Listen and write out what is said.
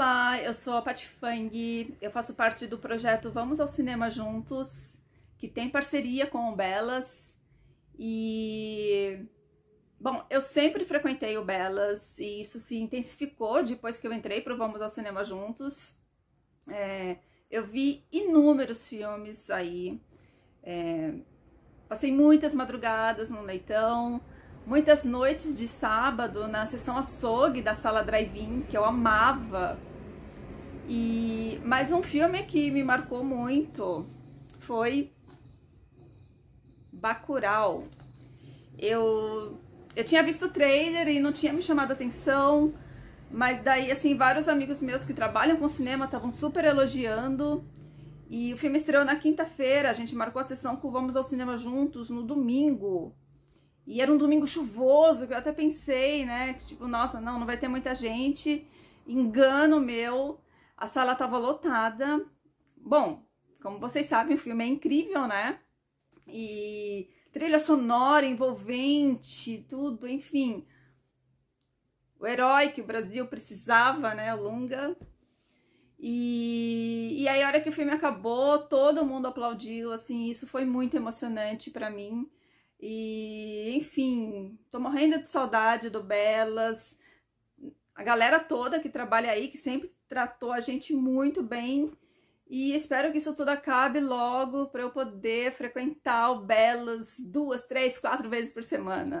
Olá, eu sou a Patifang, eu faço parte do projeto Vamos ao Cinema Juntos, que tem parceria com o Belas. E bom, eu sempre frequentei o Belas e isso se intensificou depois que eu entrei para Vamos ao Cinema Juntos. É, eu vi inúmeros filmes aí. É, passei muitas madrugadas no leitão muitas noites de sábado na sessão açougue da sala drive-in, que eu amava, e mais um filme que me marcou muito foi Bacurau. Eu eu tinha visto o trailer e não tinha me chamado a atenção, mas daí assim, vários amigos meus que trabalham com cinema estavam super elogiando. E o filme estreou na quinta-feira, a gente marcou a sessão com Vamos ao Cinema Juntos no domingo. E era um domingo chuvoso, que eu até pensei, né? Tipo, nossa, não, não vai ter muita gente. Engano meu. A sala estava lotada. Bom, como vocês sabem, o filme é incrível, né? E trilha sonora envolvente, tudo, enfim. O herói que o Brasil precisava, né? Lunga. E, e aí, a hora que o filme acabou, todo mundo aplaudiu, assim, isso foi muito emocionante para mim. E, enfim, tô morrendo de saudade do Belas a galera toda que trabalha aí, que sempre tratou a gente muito bem. E espero que isso tudo acabe logo para eu poder frequentar o Belas duas, três, quatro vezes por semana.